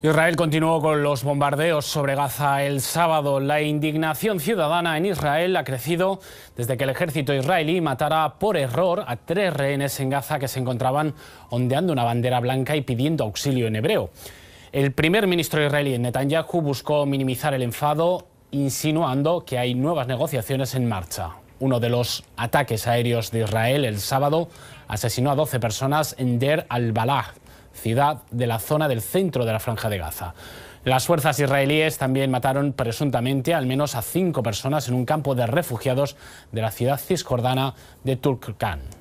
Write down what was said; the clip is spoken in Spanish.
Israel continuó con los bombardeos sobre Gaza el sábado. La indignación ciudadana en Israel ha crecido desde que el ejército israelí matara por error a tres rehenes en Gaza que se encontraban ondeando una bandera blanca y pidiendo auxilio en hebreo. El primer ministro israelí Netanyahu buscó minimizar el enfado insinuando que hay nuevas negociaciones en marcha. Uno de los ataques aéreos de Israel el sábado asesinó a 12 personas en Der al-Balah, ciudad de la zona del centro de la Franja de Gaza. Las fuerzas israelíes también mataron presuntamente al menos a cinco personas en un campo de refugiados de la ciudad cisjordana de Turkán.